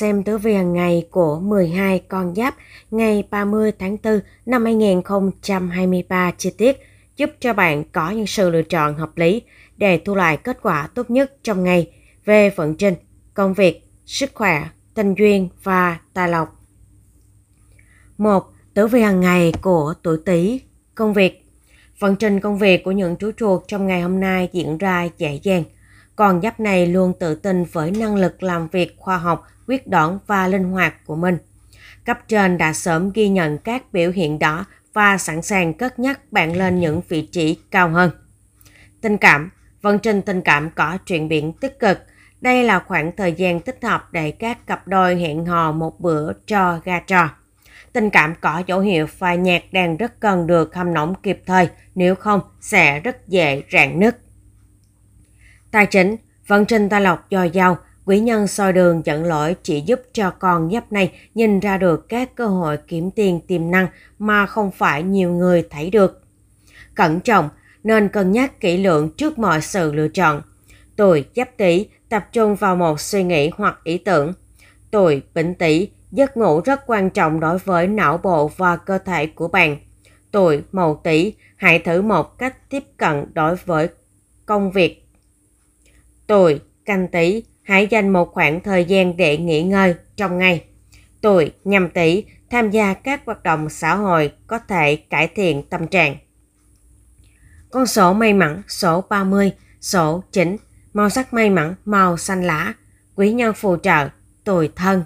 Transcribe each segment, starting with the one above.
xem tử vi hàng ngày của 12 con giáp ngày 30 tháng 4 năm 2023 chi tiết giúp cho bạn có những sự lựa chọn hợp lý để thu lại kết quả tốt nhất trong ngày về vận trình, công việc, sức khỏe, tình duyên và tài lộc. 1. Tử vi hàng ngày của tuổi Tý, công việc. Vận trình công việc của những chú chuột trong ngày hôm nay diễn ra dễ dàng – con giáp này luôn tự tin với năng lực làm việc khoa học, quyết đoán và linh hoạt của mình. Cấp trên đã sớm ghi nhận các biểu hiện đó và sẵn sàng cất nhắc bạn lên những vị trí cao hơn. Tình cảm Vận trình tình cảm có chuyển biến tích cực. Đây là khoảng thời gian thích hợp để các cặp đôi hẹn hò một bữa trò ga trò. Tình cảm có dấu hiệu phai nhạt đang rất cần được hâm nóng kịp thời, nếu không sẽ rất dễ rạn nứt. Tài chính, vận trình ta lọc do dào, quỹ nhân soi đường dẫn lỗi chỉ giúp cho con nhấp này nhìn ra được các cơ hội kiếm tiền tiềm năng mà không phải nhiều người thấy được. Cẩn trọng, nên cân nhắc kỹ lưỡng trước mọi sự lựa chọn. Tuổi giáp tỷ tập trung vào một suy nghĩ hoặc ý tưởng. Tuổi bỉnh tỷ giấc ngủ rất quan trọng đối với não bộ và cơ thể của bạn. Tuổi mậu tỷ hãy thử một cách tiếp cận đối với công việc Tuổi, canh tý hãy dành một khoảng thời gian để nghỉ ngơi trong ngày. Tuổi, nhâm tý tham gia các hoạt động xã hội có thể cải thiện tâm trạng. Con số may mắn số 30, số 9, màu sắc may mắn màu xanh lá, quý nhân phù trợ, tuổi thân.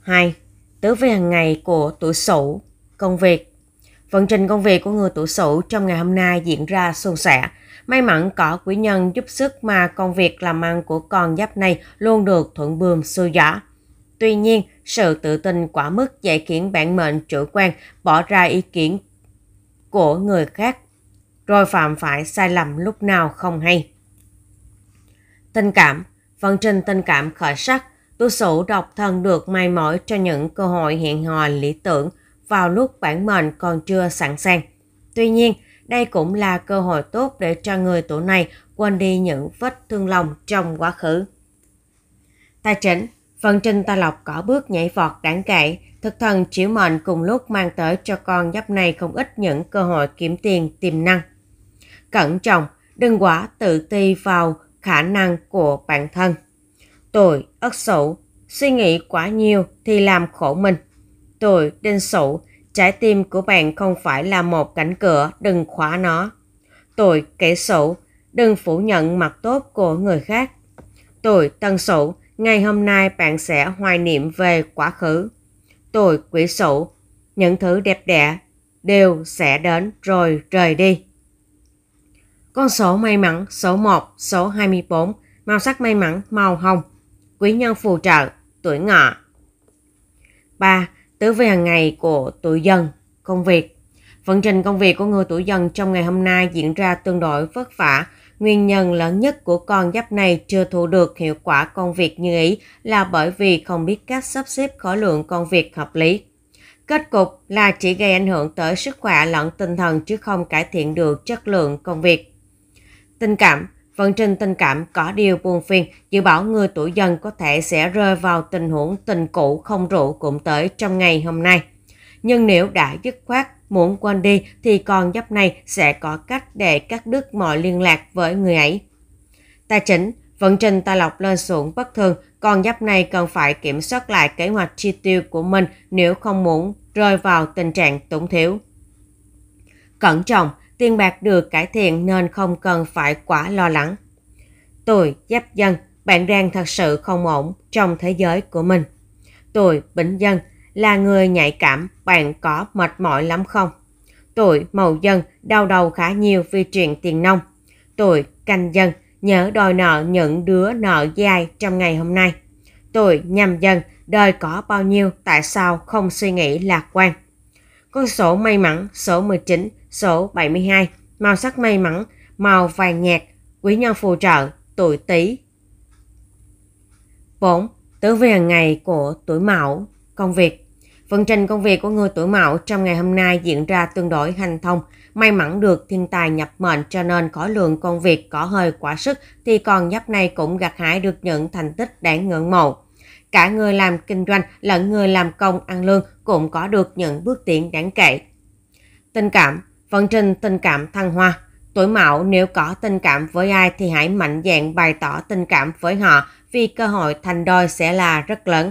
2. Tứ vi hàng ngày của tuổi Sửu, công việc. Vận trình công việc của người tuổi Sửu trong ngày hôm nay diễn ra suôn sẻ, May mắn có quý nhân giúp sức mà công việc làm ăn của con giáp này luôn được thuận buồm xuôi gió. Tuy nhiên, sự tự tin quá mức dễ khiến bản mệnh chủ quan bỏ ra ý kiến của người khác, rồi phạm phải sai lầm lúc nào không hay. Tình cảm Vận trình tình cảm khởi sắc, tu sủ độc thân được may mỏi cho những cơ hội hẹn hò lý tưởng vào lúc bản mệnh còn chưa sẵn sàng. Tuy nhiên, đây cũng là cơ hội tốt để cho người tuổi này quên đi những vết thương lòng trong quá khứ. Tài chính Phần trình ta lọc có bước nhảy vọt đáng kể, thực thần chịu mệnh cùng lúc mang tới cho con giáp này không ít những cơ hội kiếm tiền tiềm năng. Cẩn trọng, đừng quá tự ti vào khả năng của bản thân. Tuổi Ất Sửu, suy nghĩ quá nhiều thì làm khổ mình. Tuổi Đinh Sửu, Trái tim của bạn không phải là một cánh cửa, đừng khóa nó. Tôi kẻ sổ, đừng phủ nhận mặt tốt của người khác. Tôi tân sửu ngày hôm nay bạn sẽ hoài niệm về quá khứ. Tôi quỷ sửu những thứ đẹp đẽ đều sẽ đến rồi rời đi. Con số may mắn số 1, số 24, màu sắc may mắn màu hồng, quý nhân phù trợ, tuổi ngọ. 3 tứ về hàng ngày của tuổi dần, công việc. Vận trình công việc của người tuổi dần trong ngày hôm nay diễn ra tương đối vất vả. Nguyên nhân lớn nhất của con giáp này chưa thu được hiệu quả công việc như ý là bởi vì không biết cách sắp xếp khối lượng công việc hợp lý. Kết cục là chỉ gây ảnh hưởng tới sức khỏe lẫn tinh thần chứ không cải thiện được chất lượng công việc. Tình cảm Vận trình tình cảm có điều buồn phiền, dự báo người tuổi dần có thể sẽ rơi vào tình huống tình cũ không rượu cũng tới trong ngày hôm nay. Nhưng nếu đã dứt khoát muốn quên đi thì con giáp này sẽ có cách để cắt đứt mọi liên lạc với người ấy. Tài chính, vận trình tài lộc lên xuống bất thường, con giáp này cần phải kiểm soát lại kế hoạch chi tiêu của mình nếu không muốn rơi vào tình trạng túng thiếu. Cẩn trọng, tiền bạc được cải thiện nên không cần phải quá lo lắng. Tôi giáp dân, bạn đang thật sự không ổn trong thế giới của mình. Tôi bỉnh dân là người nhạy cảm, bạn có mệt mỏi lắm không? Tôi màu dân đau đầu khá nhiều vì chuyện tiền nông. Tôi canh dân nhớ đòi nợ những đứa nợ dài trong ngày hôm nay. Tôi nhầm dân đời có bao nhiêu tại sao không suy nghĩ lạc quan. Con số may mắn số 19 Số 72, màu sắc may mắn, màu vàng nhạt, quý nhân phù trợ, tuổi Tý. 4. Tứ vi hàng ngày của tuổi Mão, công việc. Vận trình công việc của người tuổi Mão trong ngày hôm nay diễn ra tương đối hành thông, may mắn được thiên tài nhập mệnh cho nên khối lượng công việc có hơi quá sức thì còn nhấp này cũng gặt hái được những thành tích đáng ngưỡng mộ. Cả người làm kinh doanh lẫn người làm công ăn lương cũng có được những bước tiến đáng kể. Tình cảm Vận trình tình cảm thăng hoa. Tuổi mão nếu có tình cảm với ai thì hãy mạnh dạn bày tỏ tình cảm với họ vì cơ hội thành đôi sẽ là rất lớn.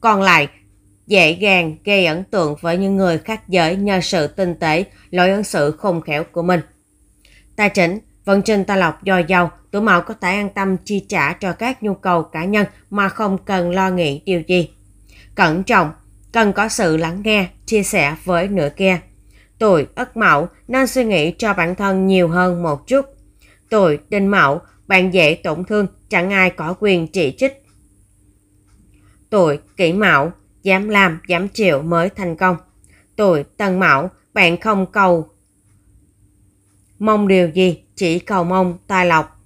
Còn lại, dễ dàng gây ấn tượng với những người khác giới nhờ sự tinh tế, lối ứng xử khôn khéo của mình. Tài chính, vận trình tài lộc dồi dào, tuổi mão có thể an tâm chi trả cho các nhu cầu cá nhân mà không cần lo nghĩ điều gì. Cẩn trọng, cần có sự lắng nghe, chia sẻ với nửa kia. Tôi ất mậu nên suy nghĩ cho bản thân nhiều hơn một chút. Tôi đinh mậu, bạn dễ tổn thương, chẳng ai có quyền chỉ trích. Tôi kỷ mạo, dám làm, dám chịu mới thành công. Tôi tân mạo, bạn không cầu mong điều gì, chỉ cầu mong tài lộc.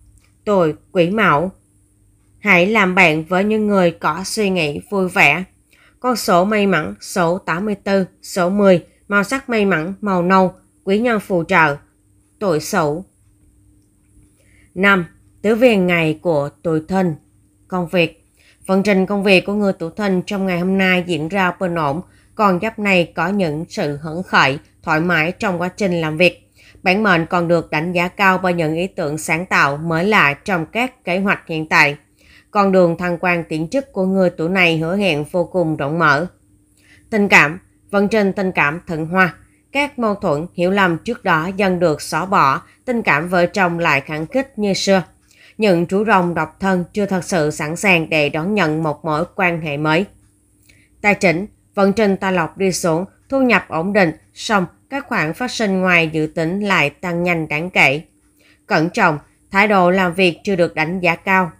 Tôi quỷ mạo, hãy làm bạn với những người có suy nghĩ vui vẻ. Con số may mắn số 84, số 10 màu sắc may mắn, màu nâu, quý nhân phù trợ, tuổi sửu. 5. Tứ viền ngày của tuổi thân Công việc Vận trình công việc của người tuổi thân trong ngày hôm nay diễn ra bình ổn, còn giáp này có những sự hứng khởi, thoải mái trong quá trình làm việc. Bản mệnh còn được đánh giá cao bởi những ý tưởng sáng tạo mới lạ trong các kế hoạch hiện tại. Con đường thăng quan tiến chức của người tuổi này hứa hẹn vô cùng rộng mở. Tình cảm vẫn trên tình cảm thuận hoa. Các mâu thuẫn, hiểu lầm trước đó dần được xóa bỏ, tình cảm vợ chồng lại khẳng khích như xưa. Những chú rồng độc thân chưa thật sự sẵn sàng để đón nhận một mối quan hệ mới. Tài chính, vận trình tài lộc đi xuống, thu nhập ổn định, song các khoản phát sinh ngoài dự tính lại tăng nhanh đáng kể. Cẩn trọng, thái độ làm việc chưa được đánh giá cao.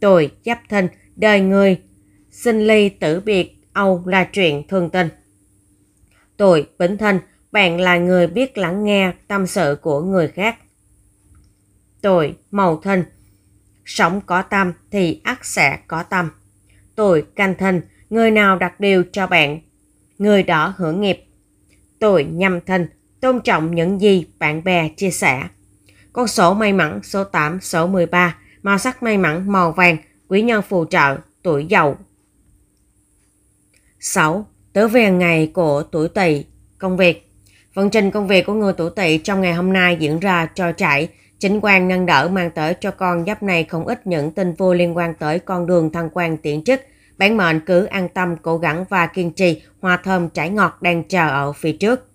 Tuổi, giáp thân đời người, sinh ly tử biệt, âu là chuyện thường tình tuổi Vĩnh thân bạn là người biết lắng nghe tâm sự của người khác. tuổi Màu thân sống có tâm thì ắt sẽ có tâm. tuổi Canh thân người nào đặt điều cho bạn, người đó hưởng nghiệp. tuổi Nhâm thân tôn trọng những gì bạn bè chia sẻ. Con số may mắn số 8, số 13, màu sắc may mắn màu vàng, quý nhân phù trợ, tuổi giàu. 6. Tớ về ngày của tuổi tỵ công việc. Vận trình công việc của người tuổi tỵ trong ngày hôm nay diễn ra trôi chảy. Chính quan nâng đỡ mang tới cho con giáp này không ít những tin vui liên quan tới con đường thăng quan tiện chức. Bản mệnh cứ an tâm, cố gắng và kiên trì, hoa thơm trái ngọt đang chờ ở phía trước.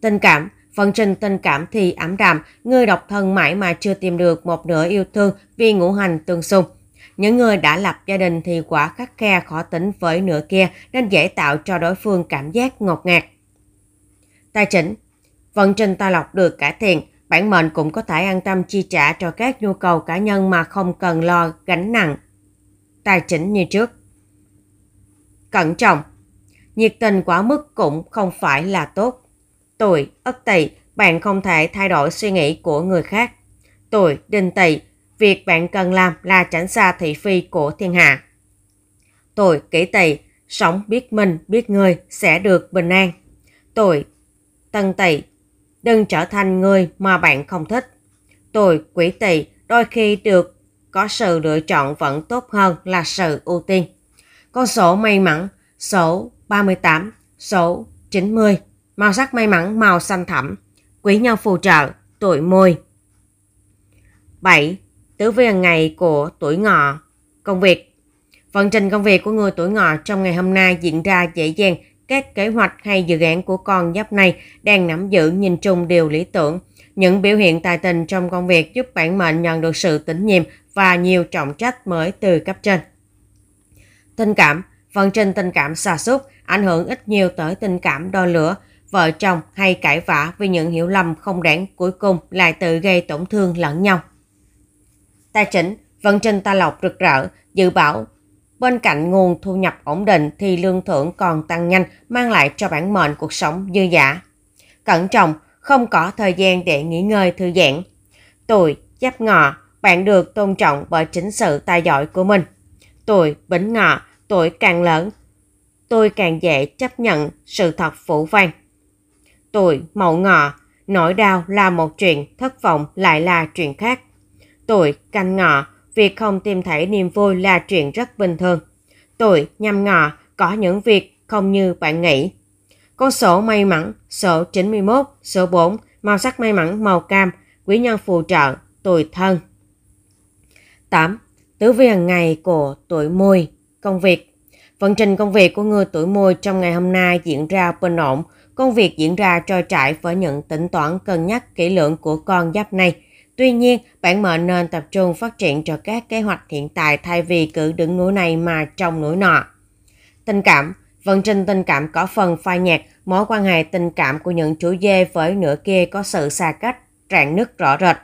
Tình cảm Vận trình tình cảm thì ảm đạm, người độc thân mãi mà chưa tìm được một nửa yêu thương vì ngũ hành tương xung. Những người đã lập gia đình thì quả khắc khe khó tính với nửa kia nên dễ tạo cho đối phương cảm giác ngột ngạt. Tài chính Vận trình tài lộc được cải thiện, bản mệnh cũng có thể an tâm chi trả cho các nhu cầu cá nhân mà không cần lo gánh nặng. Tài chính như trước Cẩn trọng Nhiệt tình quá mức cũng không phải là tốt. Tuổi, ất tỵ, bạn không thể thay đổi suy nghĩ của người khác. Tuổi, đinh tỵ, Việc bạn cần làm là tránh xa thị phi của thiên hạ. Tuổi kỷ tỵ, sống biết mình, biết người sẽ được bình an. Tuổi tân tỵ, đừng trở thành người mà bạn không thích. Tuổi quỷ tỵ đôi khi được có sự lựa chọn vẫn tốt hơn là sự ưu tiên. Con số may mắn số 38, số 90, màu sắc may mắn màu xanh thẳm, quý nhân phù trợ, tuổi 10. 7. Tử vi hàng ngày của tuổi ngọ. Công việc. phần trình công việc của người tuổi ngọ trong ngày hôm nay diễn ra dễ dàng. Các kế hoạch hay dự án của con giáp này đang nắm giữ nhìn chung đều lý tưởng. Những biểu hiện tài tình trong công việc giúp bản mệnh nhận được sự tín nhiệm và nhiều trọng trách mới từ cấp trên. Tình cảm. phần trình tình cảm xa xúc ảnh hưởng ít nhiều tới tình cảm đo lửa vợ chồng hay cãi vã vì những hiểu lầm không đáng cuối cùng lại tự gây tổn thương lẫn nhau tài chính, vận trình tài lộc rực rỡ, dự bảo. Bên cạnh nguồn thu nhập ổn định thì lương thưởng còn tăng nhanh mang lại cho bản mệnh cuộc sống dư giả. Cẩn trọng, không có thời gian để nghỉ ngơi thư giãn. Tuổi Giáp Ngọ, bạn được tôn trọng bởi chính sự tài giỏi của mình. Tuổi Bính Ngọ, tuổi càng lớn, tôi càng dễ chấp nhận sự thật phủ vang. Tuổi Mậu Ngọ, nỗi đau là một chuyện, thất vọng lại là chuyện khác. Tuổi canh ngọ, việc không tìm thấy niềm vui là chuyện rất bình thường. Tuổi nhâm ngọ, có những việc không như bạn nghĩ. Con số may mắn, số 91, số 4, màu sắc may mắn màu cam, quý nhân phù trợ, tuổi thân. 8. Tứ vi hàng ngày của tuổi mùi, công việc. Vận trình công việc của người tuổi mùi trong ngày hôm nay diễn ra bình ổn. Công việc diễn ra trôi chảy với những tính toán cân nhắc kỹ lưỡng của con giáp này. Tuy nhiên, bạn mệnh nên tập trung phát triển cho các kế hoạch hiện tại thay vì cứ đứng núi này mà trồng núi nọ. Tình cảm Vận trình tình cảm có phần phai nhạt, mối quan hệ tình cảm của những chủ dê với nửa kia có sự xa cách, rạn nứt rõ rệt.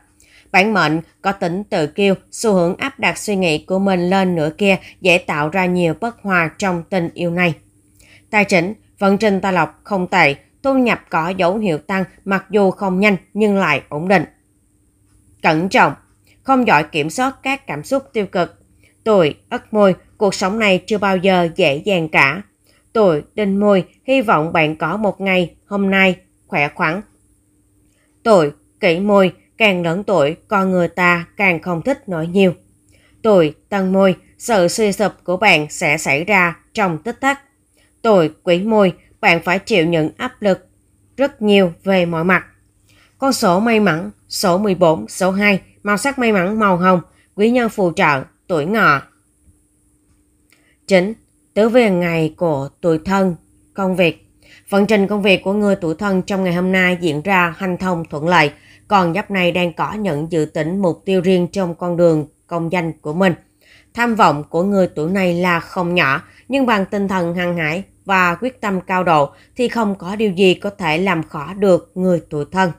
Bản mệnh có tính tự kiêu, xu hướng áp đặt suy nghĩ của mình lên nửa kia dễ tạo ra nhiều bất hòa trong tình yêu này. Tài chính, vận trình tài lộc không tệ, thu nhập có dấu hiệu tăng mặc dù không nhanh nhưng lại ổn định cẩn trọng, không giỏi kiểm soát các cảm xúc tiêu cực. Tôi ất mùi cuộc sống này chưa bao giờ dễ dàng cả. Tôi đinh mùi hy vọng bạn có một ngày hôm nay khỏe khoắn. Tôi kỷ mùi càng lớn tuổi con người ta càng không thích nói nhiều. Tôi tân mùi sự suy sụp của bạn sẽ xảy ra trong tích tắc. Tôi quỷ mùi bạn phải chịu những áp lực rất nhiều về mọi mặt. Con sổ may mắn số 14, sổ 2, màu sắc may mắn màu hồng, quý nhân phù trợ, tuổi ngọ. 9. Tứ viền ngày của tuổi thân, công việc. Vận trình công việc của người tuổi thân trong ngày hôm nay diễn ra hanh thông thuận lợi, còn giáp này đang có những dự tính mục tiêu riêng trong con đường công danh của mình. Tham vọng của người tuổi này là không nhỏ, nhưng bằng tinh thần hăng hải và quyết tâm cao độ thì không có điều gì có thể làm khó được người tuổi thân.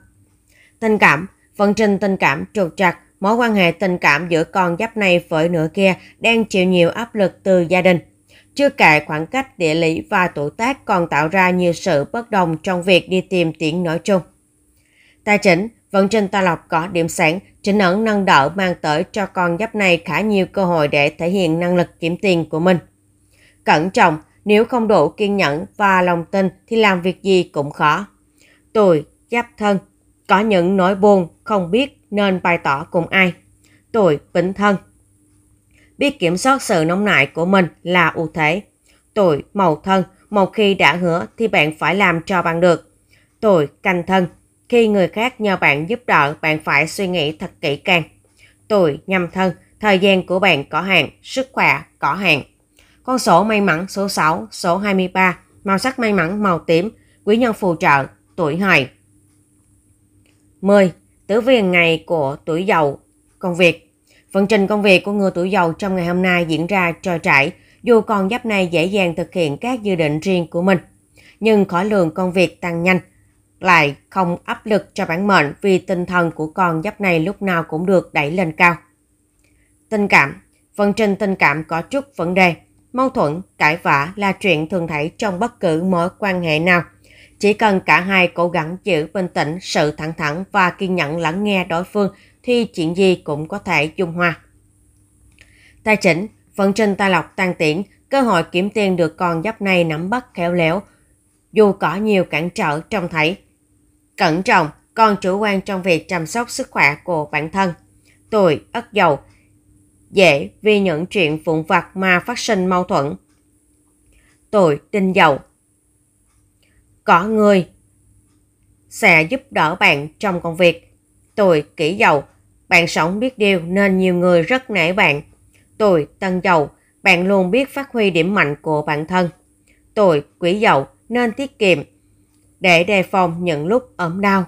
Tình cảm, vận trình tình cảm trục trặc, mối quan hệ tình cảm giữa con giáp này với nửa kia đang chịu nhiều áp lực từ gia đình. Chưa kể khoảng cách địa lý và tuổi tác còn tạo ra nhiều sự bất đồng trong việc đi tìm tiếng nói chung. Tài chính, vận trình ta lọc có điểm sáng, chính ẩn nâng đỡ mang tới cho con giáp này khá nhiều cơ hội để thể hiện năng lực kiếm tiền của mình. Cẩn trọng, nếu không đủ kiên nhẫn và lòng tin thì làm việc gì cũng khó. Tuổi, giáp thân, có những nỗi buồn không biết nên bày tỏ cùng ai. Tôi vĩnh thân. Biết kiểm soát sự nóng nại của mình là ưu thế. Tôi màu thân, một khi đã hứa thì bạn phải làm cho bằng được. Tôi canh thân, khi người khác nhờ bạn giúp đỡ, bạn phải suy nghĩ thật kỹ càng. Tôi nhâm thân, thời gian của bạn có hạn, sức khỏe có hạn. Con số may mắn số 6, số 23, màu sắc may mắn màu tím, quý nhân phù trợ, tuổi hợi 10. Tử vi ngày của tuổi dậu công việc phần trình công việc của người tuổi dậu trong ngày hôm nay diễn ra trôi trải. dù con giáp này dễ dàng thực hiện các dự định riêng của mình. Nhưng khối lượng công việc tăng nhanh, lại không áp lực cho bản mệnh vì tinh thần của con giáp này lúc nào cũng được đẩy lên cao. Tình cảm phần trình tình cảm có chút vấn đề, mâu thuẫn, cãi vã là chuyện thường thấy trong bất cứ mối quan hệ nào – chỉ cần cả hai cố gắng giữ bình tĩnh, sự thẳng thẳng và kiên nhẫn lắng nghe đối phương thì chuyện gì cũng có thể dung hòa. Tài chính, vận trình tài lộc tăng tiến, cơ hội kiếm tiền được con giáp này nắm bắt khéo léo, dù có nhiều cản trở trong thấy. Cẩn trọng, con chủ quan trong việc chăm sóc sức khỏe của bản thân. Tuổi ất dầu, dễ vì những chuyện vụn vặt mà phát sinh mâu thuẫn. Tuổi đinh dầu, có người sẽ giúp đỡ bạn trong công việc. Tuổi kỷ dầu, bạn sống biết điều nên nhiều người rất nể bạn. Tuổi tân dầu, bạn luôn biết phát huy điểm mạnh của bản thân. Tuổi quỷ dầu nên tiết kiệm để đề phòng những lúc ốm đau.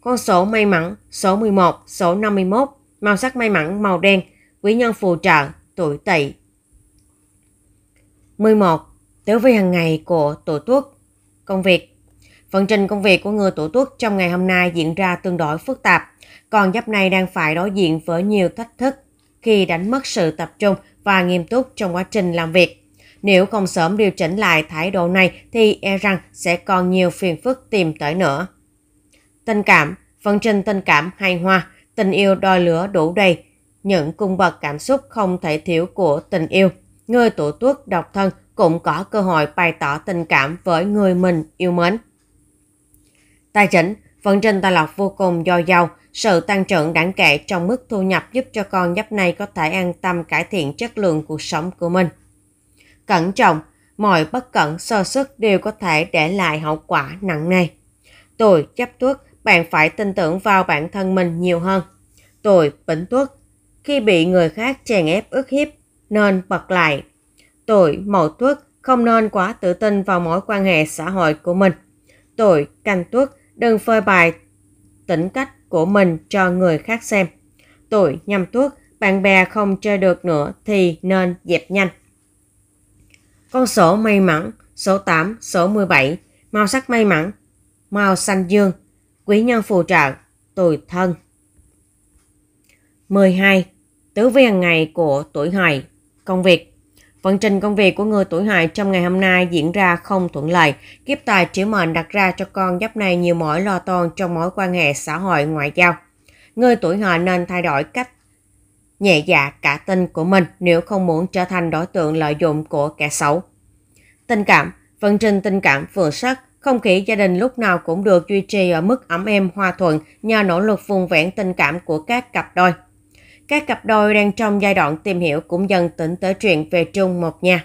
Con số may mắn số 11, số 51, màu sắc may mắn màu đen, quý nhân phù trợ, tuổi tỵ. 11. Tử vi hàng ngày của tuổi tuất. Công việc Phần trình công việc của người tuổi tuất trong ngày hôm nay diễn ra tương đối phức tạp. Còn giáp này đang phải đối diện với nhiều thách thức khi đánh mất sự tập trung và nghiêm túc trong quá trình làm việc. Nếu không sớm điều chỉnh lại thái độ này thì e rằng sẽ còn nhiều phiền phức tìm tới nữa. Tình cảm, phần trình tình cảm hài hòa, tình yêu đòi lửa đủ đầy, những cung bậc cảm xúc không thể thiếu của tình yêu. Người tuổi tuất độc thân cũng có cơ hội bày tỏ tình cảm với người mình yêu mến. Tài chính, vận trình tài lộc vô cùng dồi dào, sự tăng trưởng đáng kể trong mức thu nhập giúp cho con giáp này có thể an tâm cải thiện chất lượng cuộc sống của mình. Cẩn trọng, mọi bất cẩn sơ sức đều có thể để lại hậu quả nặng nề. Tuổi chấp tuất, bạn phải tin tưởng vào bản thân mình nhiều hơn. Tuổi bỉnh tuất, khi bị người khác chèn ép ức hiếp, nên bật lại. Tuổi mậu tuất, không nên quá tự tin vào mối quan hệ xã hội của mình – tội canh tuất, đừng phơi bày tính cách của mình cho người khác xem. Tuổi nhâm tuất, bạn bè không chơi được nữa thì nên dẹp nhanh. Con số may mắn, số 8, số 17, màu sắc may mắn, màu xanh dương, quý nhân phù trợ, tuổi thân. 12. Tứ vi hàng ngày của tuổi hợi, công việc Vận trình công việc của người tuổi hợi trong ngày hôm nay diễn ra không thuận lợi. Kiếp tài triểu mệnh đặt ra cho con giáp này nhiều mỏi lo toan trong mối quan hệ xã hội ngoại giao. Người tuổi hợi nên thay đổi cách nhẹ dạ cả tin của mình nếu không muốn trở thành đối tượng lợi dụng của kẻ xấu. Tình cảm, vận trình tình cảm vừa sắc, không khí gia đình lúc nào cũng được duy trì ở mức ấm êm hòa thuận nhờ nỗ lực vùng vẹn tình cảm của các cặp đôi. Các cặp đôi đang trong giai đoạn tìm hiểu cũng dần tỉnh tới chuyện về chung một nhà.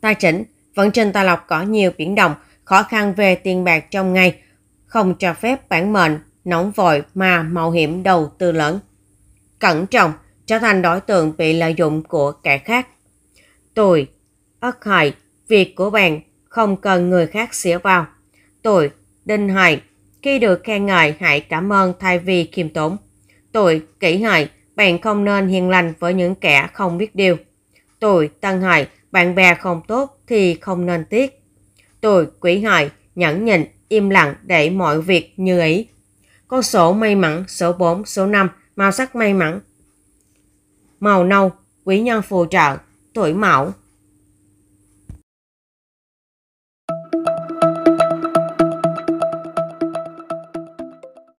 Tài chính vẫn trên Tài Lộc có nhiều biển động, khó khăn về tiền bạc trong ngày, không cho phép bản mệnh, nóng vội mà mạo hiểm đầu tư lớn. Cẩn trọng, trở thành đối tượng bị lợi dụng của kẻ khác. Tuổi, ất hại, việc của bạn không cần người khác xỉa vào. Tuổi, đinh hại, khi được khen ngợi hãy cảm ơn thay vì khiêm tốn tuổi kỷ hợi bạn không nên hiền lành với những kẻ không biết điều. tuổi tân hợi bạn bè không tốt thì không nên tiếc. tuổi quỷ hợi nhẫn nhịn, im lặng để mọi việc như ý. Con số may mắn số 4, số 5, màu sắc may mắn. Màu nâu, quý nhân phù trợ, tuổi mão,